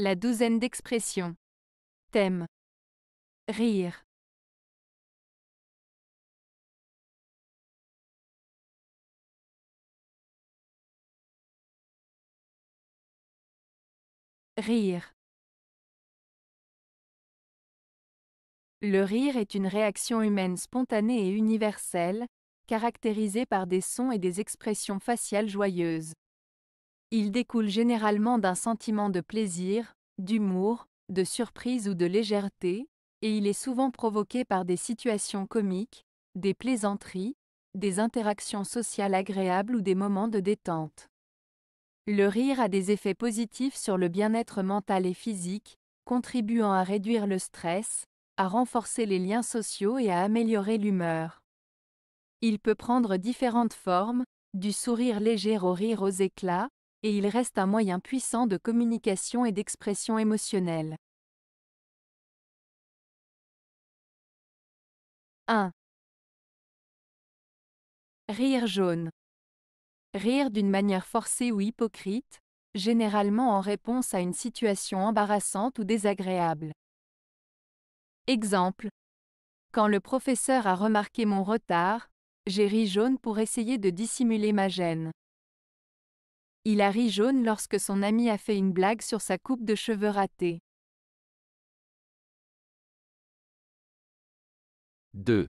La douzaine d'expressions. Thème. Rire. Rire. Le rire est une réaction humaine spontanée et universelle, caractérisée par des sons et des expressions faciales joyeuses. Il découle généralement d'un sentiment de plaisir, d'humour, de surprise ou de légèreté, et il est souvent provoqué par des situations comiques, des plaisanteries, des interactions sociales agréables ou des moments de détente. Le rire a des effets positifs sur le bien-être mental et physique, contribuant à réduire le stress, à renforcer les liens sociaux et à améliorer l'humeur. Il peut prendre différentes formes, du sourire léger au rire aux éclats, et il reste un moyen puissant de communication et d'expression émotionnelle. 1. Rire jaune. Rire d'une manière forcée ou hypocrite, généralement en réponse à une situation embarrassante ou désagréable. Exemple. Quand le professeur a remarqué mon retard, j'ai ri jaune pour essayer de dissimuler ma gêne. Il a ri jaune lorsque son ami a fait une blague sur sa coupe de cheveux ratée. 2.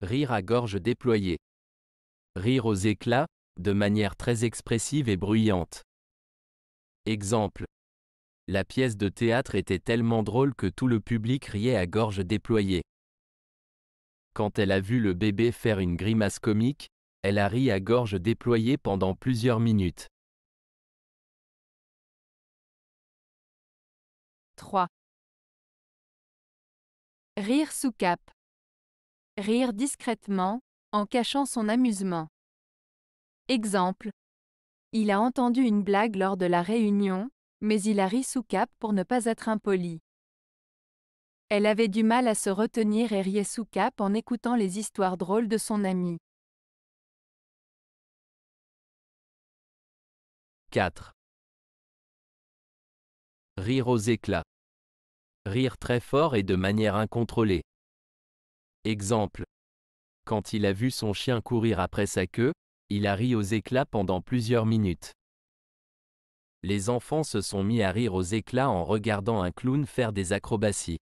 Rire à gorge déployée. Rire aux éclats, de manière très expressive et bruyante. Exemple. La pièce de théâtre était tellement drôle que tout le public riait à gorge déployée. Quand elle a vu le bébé faire une grimace comique, elle a ri à gorge déployée pendant plusieurs minutes. 3. Rire sous cap. Rire discrètement, en cachant son amusement. Exemple. Il a entendu une blague lors de la réunion, mais il a ri sous cap pour ne pas être impoli. Elle avait du mal à se retenir et riait sous cap en écoutant les histoires drôles de son ami. 4. Rire aux éclats. Rire très fort et de manière incontrôlée. Exemple. Quand il a vu son chien courir après sa queue, il a ri aux éclats pendant plusieurs minutes. Les enfants se sont mis à rire aux éclats en regardant un clown faire des acrobaties.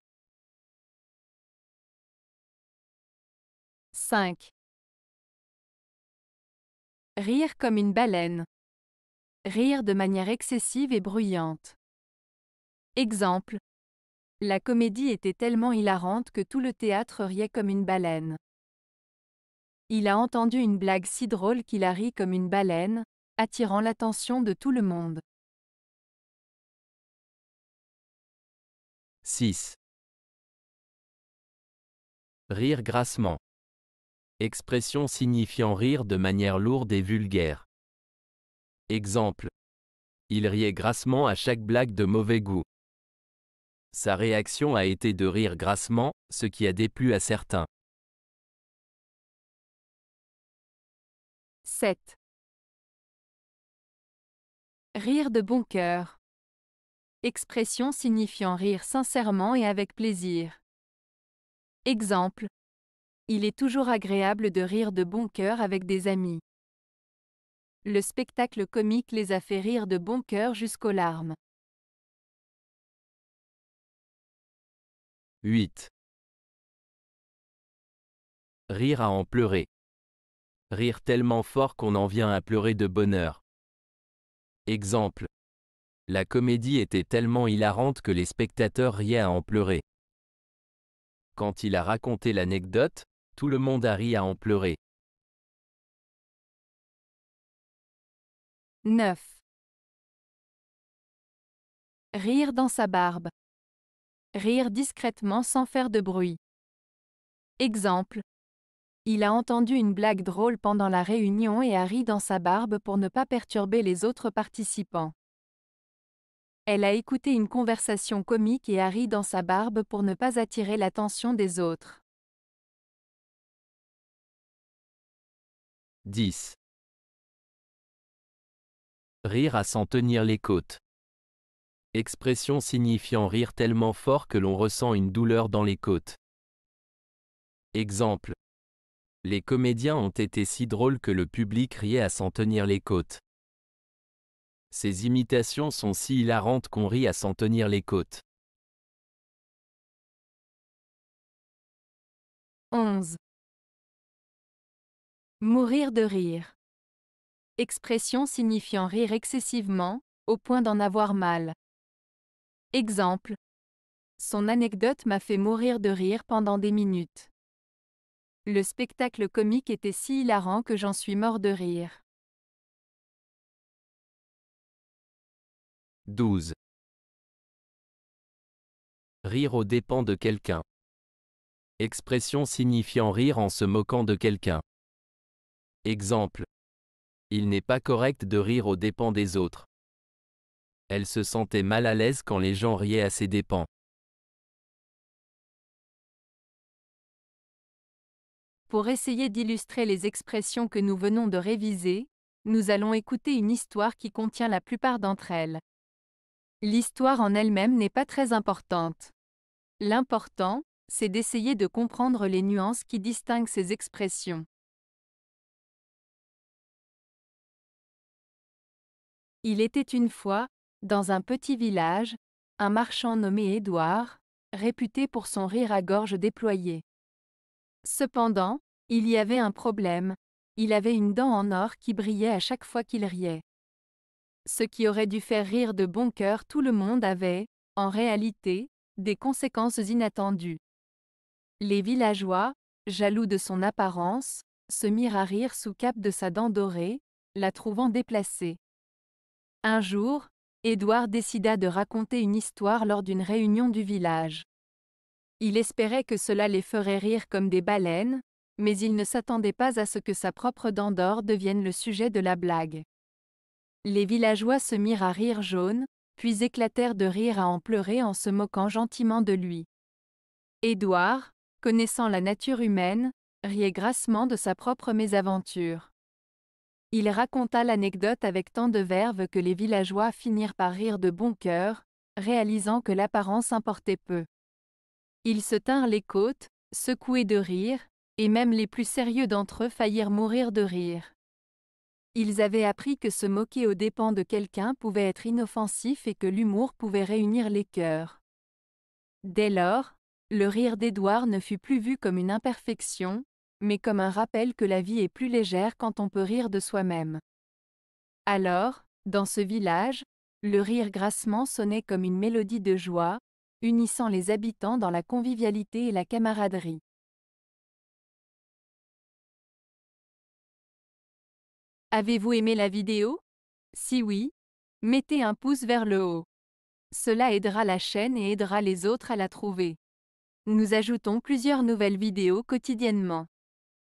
5. Rire comme une baleine. Rire de manière excessive et bruyante. Exemple. La comédie était tellement hilarante que tout le théâtre riait comme une baleine. Il a entendu une blague si drôle qu'il a ri comme une baleine, attirant l'attention de tout le monde. 6. Rire grassement. Expression signifiant rire de manière lourde et vulgaire. Exemple. Il riait grassement à chaque blague de mauvais goût. Sa réaction a été de rire grassement, ce qui a déplu à certains. 7. Rire de bon cœur. Expression signifiant rire sincèrement et avec plaisir. Exemple. Il est toujours agréable de rire de bon cœur avec des amis. Le spectacle comique les a fait rire de bon cœur jusqu'aux larmes. 8. Rire à en pleurer. Rire tellement fort qu'on en vient à pleurer de bonheur. Exemple. La comédie était tellement hilarante que les spectateurs riaient à en pleurer. Quand il a raconté l'anecdote, tout le monde a ri à en pleurer. 9. Rire dans sa barbe. Rire discrètement sans faire de bruit. Exemple. Il a entendu une blague drôle pendant la réunion et a ri dans sa barbe pour ne pas perturber les autres participants. Elle a écouté une conversation comique et a ri dans sa barbe pour ne pas attirer l'attention des autres. 10. Rire à s'en tenir les côtes. Expression signifiant rire tellement fort que l'on ressent une douleur dans les côtes. Exemple. Les comédiens ont été si drôles que le public riait à s'en tenir les côtes. Ces imitations sont si hilarantes qu'on rit à s'en tenir les côtes. 11. Mourir de rire expression signifiant rire excessivement, au point d'en avoir mal. Exemple. Son anecdote m'a fait mourir de rire pendant des minutes. Le spectacle comique était si hilarant que j'en suis mort de rire. 12. Rire aux dépens de quelqu'un. Expression signifiant rire en se moquant de quelqu'un. Exemple. Il n'est pas correct de rire aux dépens des autres. Elle se sentait mal à l'aise quand les gens riaient à ses dépens. Pour essayer d'illustrer les expressions que nous venons de réviser, nous allons écouter une histoire qui contient la plupart d'entre elles. L'histoire en elle-même n'est pas très importante. L'important, c'est d'essayer de comprendre les nuances qui distinguent ces expressions. Il était une fois, dans un petit village, un marchand nommé Édouard, réputé pour son rire à gorge déployée. Cependant, il y avait un problème, il avait une dent en or qui brillait à chaque fois qu'il riait. Ce qui aurait dû faire rire de bon cœur tout le monde avait, en réalité, des conséquences inattendues. Les villageois, jaloux de son apparence, se mirent à rire sous cap de sa dent dorée, la trouvant déplacée. Un jour, Édouard décida de raconter une histoire lors d'une réunion du village. Il espérait que cela les ferait rire comme des baleines, mais il ne s'attendait pas à ce que sa propre dent d'or devienne le sujet de la blague. Les villageois se mirent à rire jaune, puis éclatèrent de rire à en pleurer en se moquant gentiment de lui. Édouard, connaissant la nature humaine, riait grassement de sa propre mésaventure. Il raconta l'anecdote avec tant de verve que les villageois finirent par rire de bon cœur, réalisant que l'apparence importait peu. Ils se tinrent les côtes, secoués de rire, et même les plus sérieux d'entre eux faillirent mourir de rire. Ils avaient appris que se moquer aux dépens de quelqu'un pouvait être inoffensif et que l'humour pouvait réunir les cœurs. Dès lors, le rire d'Édouard ne fut plus vu comme une imperfection, mais comme un rappel que la vie est plus légère quand on peut rire de soi-même. Alors, dans ce village, le rire grassement sonnait comme une mélodie de joie, unissant les habitants dans la convivialité et la camaraderie. Avez-vous aimé la vidéo Si oui, mettez un pouce vers le haut. Cela aidera la chaîne et aidera les autres à la trouver. Nous ajoutons plusieurs nouvelles vidéos quotidiennement.